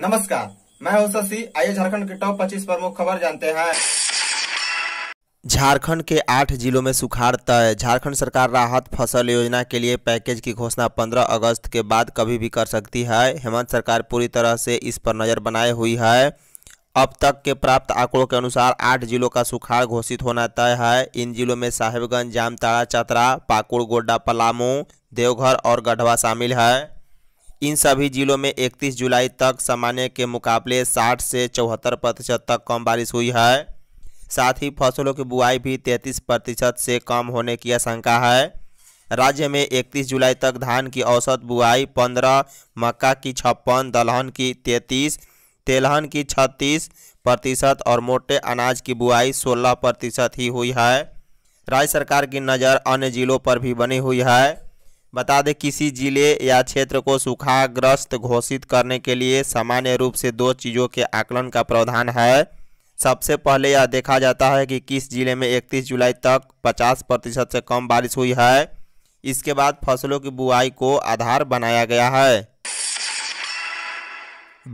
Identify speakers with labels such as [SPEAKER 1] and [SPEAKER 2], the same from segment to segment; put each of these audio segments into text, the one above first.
[SPEAKER 1] नमस्कार मैं हूं शशि आइए झारखंड के टॉप 25 प्रमुख खबर जानते हैं झारखंड के आठ जिलों में सुखाड़ तय झारखंड सरकार राहत फसल योजना के लिए पैकेज की घोषणा 15 अगस्त के बाद कभी भी कर सकती है हेमंत सरकार पूरी तरह से इस पर नज़र बनाए हुई है अब तक के प्राप्त आंकड़ों के अनुसार आठ जिलों का सुखाड़ घोषित होना तय है इन जिलों में साहेबगंज जामताड़ा चतरा पाकुड़ गोड्डा पलामू देवघर और गढ़वा शामिल है इन सभी जिलों में 31 जुलाई तक सामान्य के मुकाबले 60 से चौहत्तर प्रतिशत तक कम बारिश हुई है साथ ही फसलों की बुआई भी 33 प्रतिशत से कम होने की आशंका है राज्य में 31 जुलाई तक धान की औसत बुआई 15, मक्का की छप्पन दलहन की 33, तेलहन की 36 प्रतिशत और मोटे अनाज की बुआई 16 प्रतिशत ही हुई है राज्य सरकार की नज़र अन्य जिलों पर भी बनी हुई है बता दें किसी जिले या क्षेत्र को सूखाग्रस्त घोषित करने के लिए सामान्य रूप से दो चीज़ों के आकलन का प्रावधान है सबसे पहले यह देखा जाता है कि किस जिले में 31 जुलाई तक 50 प्रतिशत से कम बारिश हुई है इसके बाद फसलों की बुआई को आधार बनाया गया है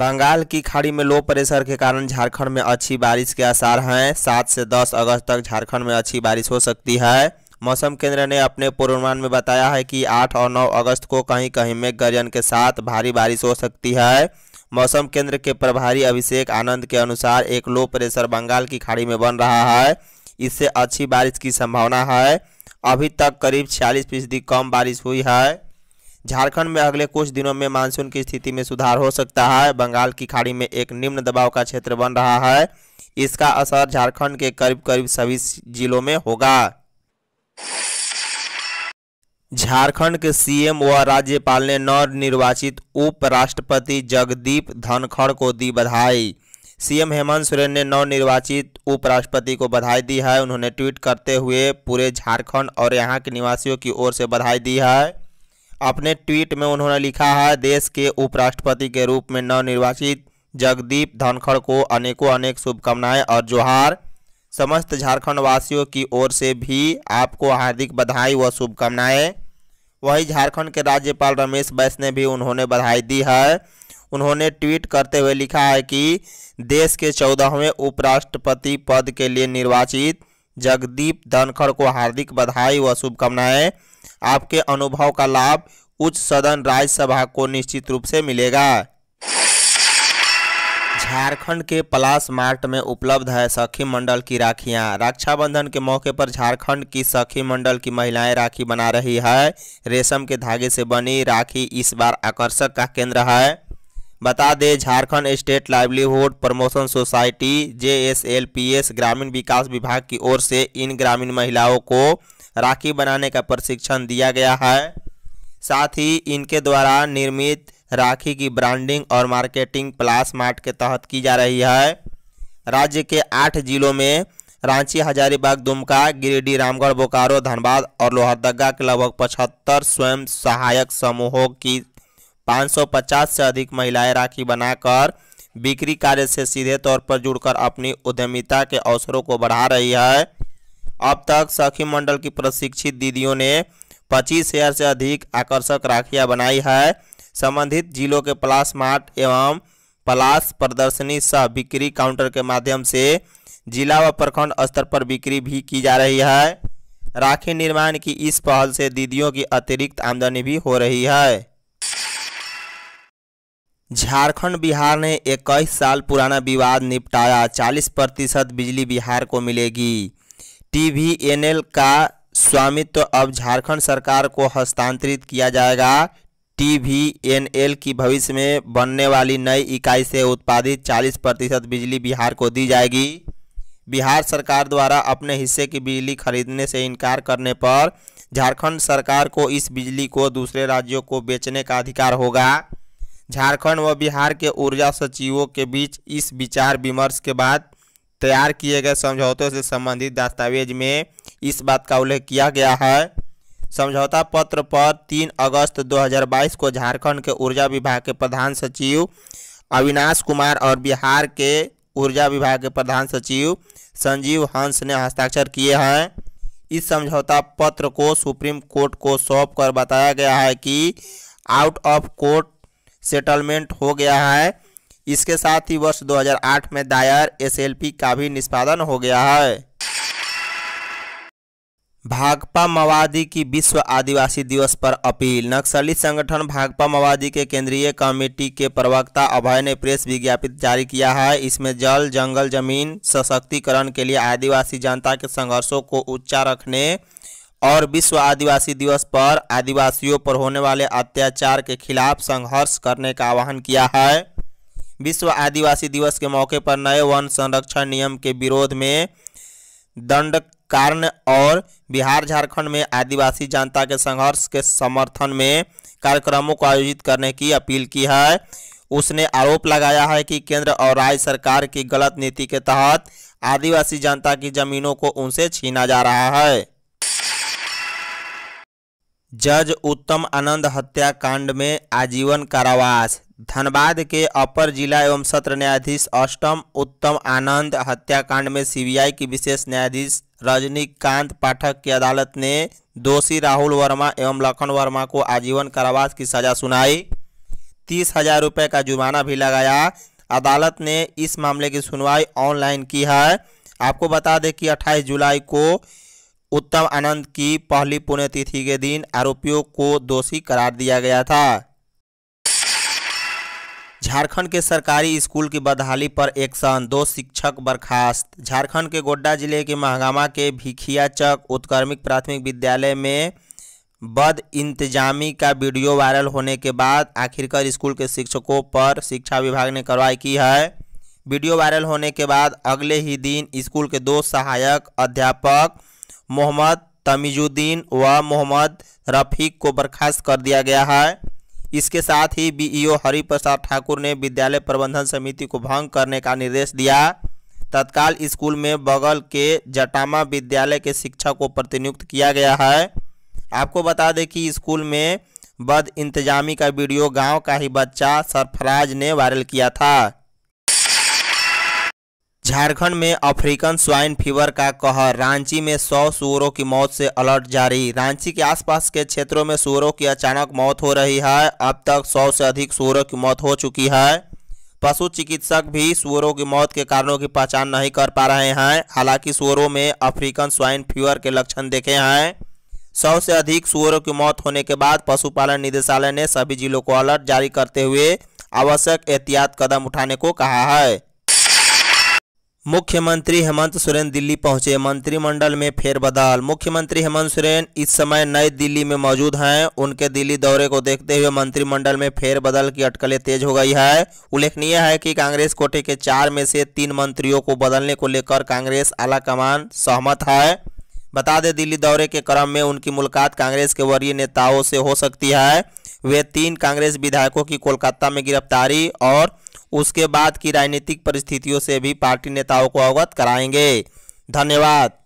[SPEAKER 1] बंगाल की खाड़ी में लो प्रेशर के कारण झारखंड में अच्छी बारिश के आसार हैं सात से दस अगस्त तक झारखंड में अच्छी बारिश हो सकती है मौसम केंद्र ने अपने पूर्वानुमान में बताया है कि 8 और 9 अगस्त को कहीं कहीं में गर्जन के साथ भारी बारिश हो सकती है मौसम केंद्र के प्रभारी अभिषेक आनंद के अनुसार एक लो प्रेशर बंगाल की खाड़ी में बन रहा है इससे अच्छी बारिश की संभावना है अभी तक करीब छियालीस फीसदी कम बारिश हुई है झारखंड में अगले कुछ दिनों में मानसून की स्थिति में सुधार हो सकता है बंगाल की खाड़ी में एक निम्न दबाव का क्षेत्र बन रहा है इसका असर झारखंड के करीब करीब सभी जिलों में होगा झारखंड के सीएम व राज्यपाल ने नवनिर्वाचित उपराष्ट्रपति जगदीप धनखड़ को दी बधाई सीएम हेमंत सोरेन ने नवनिर्वाचित उपराष्ट्रपति को बधाई दी है उन्होंने ट्वीट करते हुए पूरे झारखंड और यहां के निवासियों की ओर से बधाई दी है अपने ट्वीट में उन्होंने लिखा है देश के उपराष्ट्रपति के रूप में नवनिर्वाचित जगदीप धनखड़ को अनेकों अनेक शुभकामनाएं और जोहार समस्त झारखंड वासियों की ओर से भी आपको हार्दिक बधाई व शुभकामनाएं वहीं झारखंड के राज्यपाल रमेश बैस ने भी उन्होंने बधाई दी है उन्होंने ट्वीट करते हुए लिखा है कि देश के चौदहवें उपराष्ट्रपति पद के लिए निर्वाचित जगदीप धनखड़ को हार्दिक बधाई व शुभकामनाएं आपके अनुभव का लाभ उच्च सदन राज्यसभा को निश्चित रूप से मिलेगा झारखंड के पलास मार्ट में उपलब्ध है सखी मंडल की राखियां रक्षाबंधन के मौके पर झारखंड की सखी मंडल की महिलाएं राखी बना रही है रेशम के धागे से बनी राखी इस बार आकर्षक का केंद्र है बता दें Jharkhand state livelihood promotion society J ग्रामीण विकास विभाग की ओर से इन ग्रामीण महिलाओं को राखी बनाने का प्रशिक्षण दिया गया है साथ ही इनके द्वारा निर्मित राखी की ब्रांडिंग और मार्केटिंग प्लास मार्ट के तहत की जा रही है राज्य के आठ जिलों में रांची हजारीबाग दुमका गिरिडीह रामगढ़ बोकारो धनबाद और लोहरदगा के लगभग पचहत्तर स्वयं सहायक समूहों की 550 से अधिक महिलाएं राखी बनाकर बिक्री कार्य से सीधे तौर पर जुड़कर अपनी उद्यमिता के अवसरों को बढ़ा रही है अब तक सखी मंडल की प्रशिक्षित दीदियों ने पच्चीस हजार से अधिक आकर्षक राखियां बनाई है संबंधित जिलों के प्लास मार्ट एवं प्लास प्रदर्शनी सह बिक्री काउंटर के माध्यम से जिला व प्रखंड स्तर पर बिक्री भी की जा रही है राखी निर्माण की इस पहल से दीदियों की अतिरिक्त आमदनी भी हो रही है झारखंड बिहार ने इक्कीस साल पुराना विवाद निपटाया 40 प्रतिशत बिजली बिहार को मिलेगी टीवीएनएल का स्वामित्व तो अब झारखंड सरकार को हस्तांतरित किया जाएगा टीवीएनएल की भविष्य में बनने वाली नई इकाई से उत्पादित 40 प्रतिशत बिजली बिहार को दी जाएगी बिहार सरकार द्वारा अपने हिस्से की बिजली खरीदने से इनकार करने पर झारखंड सरकार को इस बिजली को दूसरे राज्यों को बेचने का अधिकार होगा झारखंड व बिहार के ऊर्जा सचिवों के बीच इस विचार विमर्श के बाद तैयार किए गए समझौतों से संबंधित दस्तावेज में इस बात का उल्लेख किया गया है समझौता पत्र पर 3 अगस्त 2022 को झारखंड के ऊर्जा विभाग के प्रधान सचिव अविनाश कुमार और बिहार के ऊर्जा विभाग के प्रधान सचिव संजीव हंस ने हस्ताक्षर किए हैं इस समझौता पत्र को सुप्रीम कोर्ट को सौंप कर बताया गया है कि आउट ऑफ कोर्ट सेटलमेंट हो गया है इसके साथ ही वर्ष 2008 में दायर एसएलपी का भी निष्पादन हो गया है भाकपा माओवादी की विश्व आदिवासी दिवस पर अपील नक्सली संगठन भाकपा माओवादी के केंद्रीय कमेटी के प्रवक्ता अभय ने प्रेस विज्ञापित जारी किया है इसमें जल जंगल जमीन सशक्तिकरण के लिए आदिवासी जनता के संघर्षों को उच्चा रखने और विश्व आदिवासी दिवस पर आदिवासियों पर होने वाले अत्याचार के खिलाफ संघर्ष करने का आह्वान किया है विश्व आदिवासी दिवस के मौके पर नए वन संरक्षण नियम के विरोध में दंड कारण और बिहार झारखंड में आदिवासी जनता के संघर्ष के समर्थन में कार्यक्रमों को आयोजित करने की अपील की है उसने आरोप लगाया है कि केंद्र और राज्य सरकार की गलत नीति के तहत आदिवासी जनता की जमीनों को उनसे छीना जा रहा है जज उत्तम आनंद हत्याकांड में आजीवन कारावास धनबाद के अपर जिला एवं सत्र न्यायाधीश अष्टम उत्तम आनंद हत्याकांड में सीबीआई की विशेष न्यायाधीश रजनीकांत पाठक की अदालत ने दोषी राहुल वर्मा एवं लखन वर्मा को आजीवन कारावास की सजा सुनाई तीस हजार रुपये का जुर्माना भी लगाया अदालत ने इस मामले की सुनवाई ऑनलाइन की है आपको बता दें कि 28 जुलाई को उत्तम आनंद की पहली पुण्यतिथि के दिन आरोपियों को दोषी करार दिया गया था झारखंड के सरकारी स्कूल की बदहाली पर एक्शन दो शिक्षक बर्खास्त झारखंड के गोड्डा जिले के महागामा के भिखिया चक प्राथमिक विद्यालय में बद इंतजामी का वीडियो वायरल होने के बाद आखिरकार स्कूल के शिक्षकों पर शिक्षा विभाग ने कार्रवाई की है वीडियो वायरल होने के बाद अगले ही दिन स्कूल के दो सहायक अध्यापक मोहम्मद तमीजुद्दीन व मोहम्मद रफ़ीक को बर्खास्त कर दिया गया है इसके साथ ही बीईओ हरिप्रसाद ठाकुर ने विद्यालय प्रबंधन समिति को भंग करने का निर्देश दिया तत्काल स्कूल में बगल के जटामा विद्यालय के शिक्षक को प्रतिनियुक्त किया गया है आपको बता दें कि स्कूल में बद इंतजामी का वीडियो गांव का ही बच्चा सरफराज ने वायरल किया था झारखंड में अफ्रीकन स्वाइन फीवर का कहर रांची में सौ सुअरों की मौत से अलर्ट जारी रांची के आसपास के क्षेत्रों में सुअरों की अचानक मौत हो रही है अब तक सौ से अधिक सुअरों की मौत हो चुकी है पशु चिकित्सक भी सुअरों की मौत के कारणों की पहचान नहीं कर पा रहे हैं हालांकि सुअरों में अफ्रीकन स्वाइन फीवर के लक्षण देखे हैं सौ से अधिक सुअरों की मौत होने के बाद पशुपालन निदेशालय ने सभी जिलों को अलर्ट जारी करते हुए आवश्यक एहतियात कदम उठाने को कहा है मुख्यमंत्री हेमंत सोरेन दिल्ली पहुंचे मंत्रिमंडल में फेरबदल मुख्यमंत्री हेमंत सोरेन इस समय नई दिल्ली में मौजूद हैं उनके दिल्ली दौरे को देखते हुए मंत्रिमंडल में फेरबदल की अटकलें तेज हो गई है उल्लेखनीय है कि कांग्रेस कोटे के चार में से तीन मंत्रियों को बदलने को लेकर कांग्रेस आलाकमान सहमत है बता दें दिल्ली दौरे के क्रम में उनकी मुलाकात कांग्रेस के वरीय नेताओं से हो सकती है वे तीन कांग्रेस विधायकों की कोलकाता में गिरफ्तारी और उसके बाद की राजनीतिक परिस्थितियों से भी पार्टी नेताओं को अवगत कराएंगे धन्यवाद